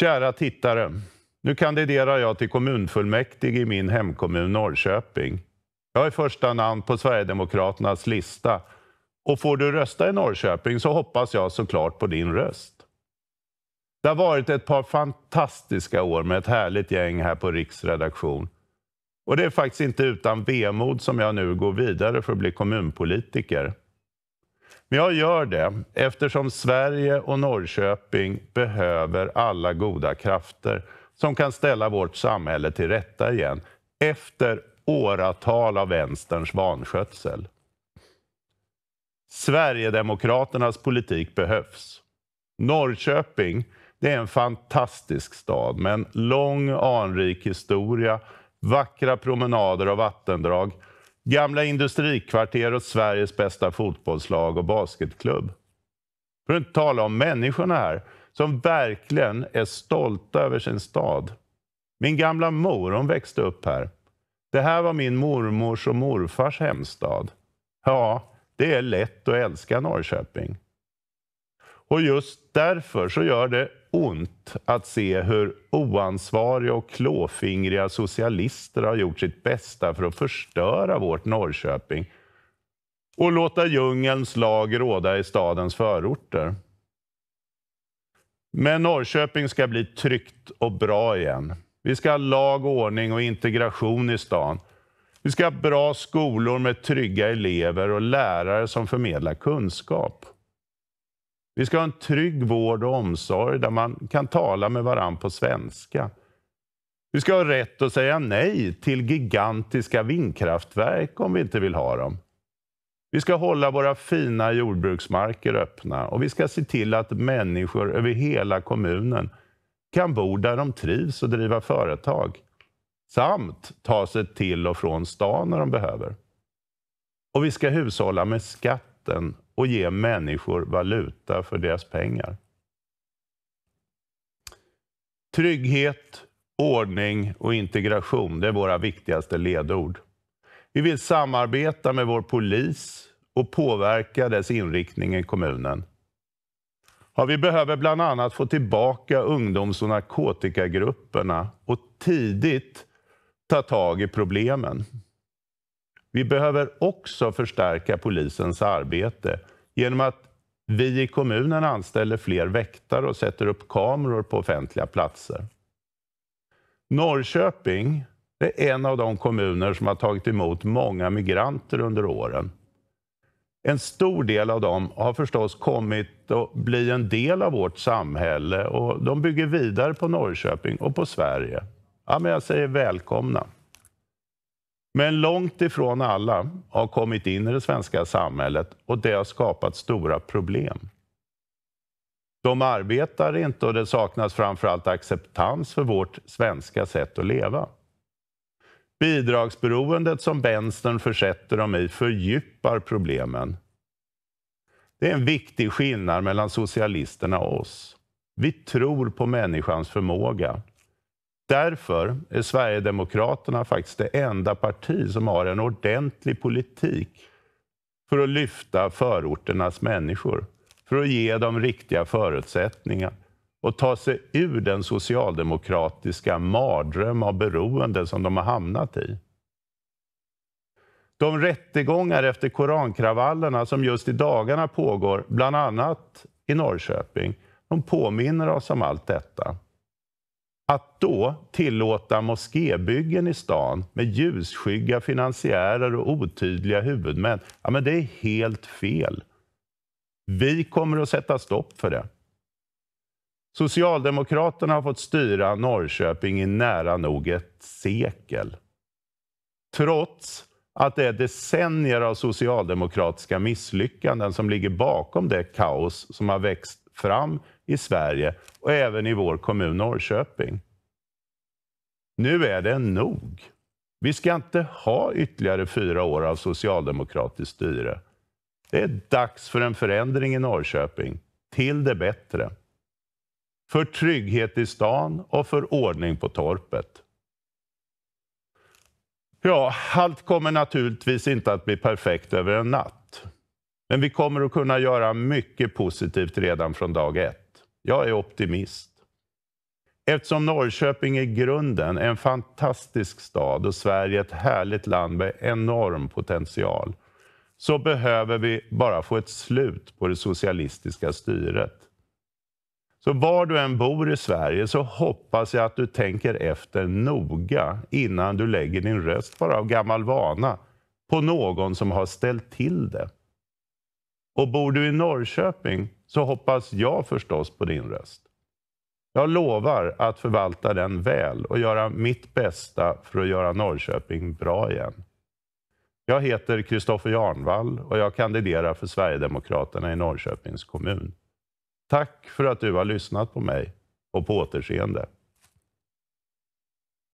Kära tittare, nu kandiderar jag till kommunfullmäktige i min hemkommun Norrköping. Jag är första namn på Sverigedemokraternas lista och får du rösta i Norrköping så hoppas jag såklart på din röst. Det har varit ett par fantastiska år med ett härligt gäng här på riksredaktion. Och det är faktiskt inte utan vemod som jag nu går vidare för att bli kommunpolitiker. Men jag gör det eftersom Sverige och Norrköping behöver alla goda krafter som kan ställa vårt samhälle till rätta igen efter åratal av vänsterns vanskötsel. Sverigedemokraternas politik behövs. Norrköping det är en fantastisk stad med en lång anrik historia, vackra promenader och vattendrag Gamla industrikvarter och Sveriges bästa fotbollslag och basketklubb. För att inte tala om människorna här, som verkligen är stolta över sin stad. Min gamla mor, hon växte upp här. Det här var min mormors och morfars hemstad. Ja, det är lätt att älska Norrköping. Och just därför så gör det ont att se hur oansvariga och klåfingriga socialister har gjort sitt bästa för att förstöra vårt Norrköping och låta djungelns lag råda i stadens förorter. Men Norrköping ska bli tryggt och bra igen. Vi ska ha lag, ordning och integration i stan. Vi ska ha bra skolor med trygga elever och lärare som förmedlar kunskap. Vi ska ha en trygg vård och omsorg där man kan tala med varandra på svenska. Vi ska ha rätt att säga nej till gigantiska vindkraftverk om vi inte vill ha dem. Vi ska hålla våra fina jordbruksmarker öppna och vi ska se till att människor över hela kommunen kan bo där de trivs och driva företag samt ta sig till och från stan när de behöver. Och vi ska hushålla med skatten och ge människor valuta för deras pengar. Trygghet, ordning och integration, det är våra viktigaste ledord. Vi vill samarbeta med vår polis och påverka dess inriktning i kommunen. Ja, vi behöver bland annat få tillbaka ungdoms och narkotikagrupperna och tidigt ta tag i problemen. Vi behöver också förstärka polisens arbete genom att vi i kommunen anställer fler väktare och sätter upp kameror på offentliga platser. Norrköping är en av de kommuner som har tagit emot många migranter under åren. En stor del av dem har förstås kommit att bli en del av vårt samhälle och de bygger vidare på Norrköping och på Sverige. Ja, men jag säger välkomna. Men långt ifrån alla har kommit in i det svenska samhället och det har skapat stora problem. De arbetar inte och det saknas framförallt acceptans för vårt svenska sätt att leva. Bidragsberoendet som vänstern försätter dem i fördjupar problemen. Det är en viktig skillnad mellan socialisterna och oss. Vi tror på människans förmåga Därför är Sverigedemokraterna faktiskt det enda parti som har en ordentlig politik för att lyfta förorternas människor, för att ge dem riktiga förutsättningar och ta sig ur den socialdemokratiska mardröm av beroende som de har hamnat i. De rättegångar efter korankravallerna som just i dagarna pågår, bland annat i Norrköping, de påminner oss om allt detta. Att då tillåta moskébyggen i stan med ljusskygga finansiärer och otydliga huvudmän, ja, men det är helt fel. Vi kommer att sätta stopp för det. Socialdemokraterna har fått styra Norrköping i nära nog ett sekel. Trots att det är decennier av socialdemokratiska misslyckanden som ligger bakom det kaos som har växt fram i Sverige och även i vår kommun Norrköping. Nu är det nog. Vi ska inte ha ytterligare fyra år av socialdemokratiskt styre. Det är dags för en förändring i Norrköping, till det bättre. För trygghet i stan och för ordning på torpet. Ja, allt kommer naturligtvis inte att bli perfekt över en natt. Men vi kommer att kunna göra mycket positivt redan från dag ett. Jag är optimist. Eftersom Norrköping är grunden, en fantastisk stad och Sverige ett härligt land med enorm potential, så behöver vi bara få ett slut på det socialistiska styret. Så var du än bor i Sverige så hoppas jag att du tänker efter noga innan du lägger din röst, bara av gammal vana, på någon som har ställt till det. Och bor du i Norrköping så hoppas jag förstås på din röst. Jag lovar att förvalta den väl och göra mitt bästa för att göra Norrköping bra igen. Jag heter Kristoffer Jarnvall och jag kandiderar för Sverigedemokraterna i Norrköpings kommun. Tack för att du har lyssnat på mig och på återseende.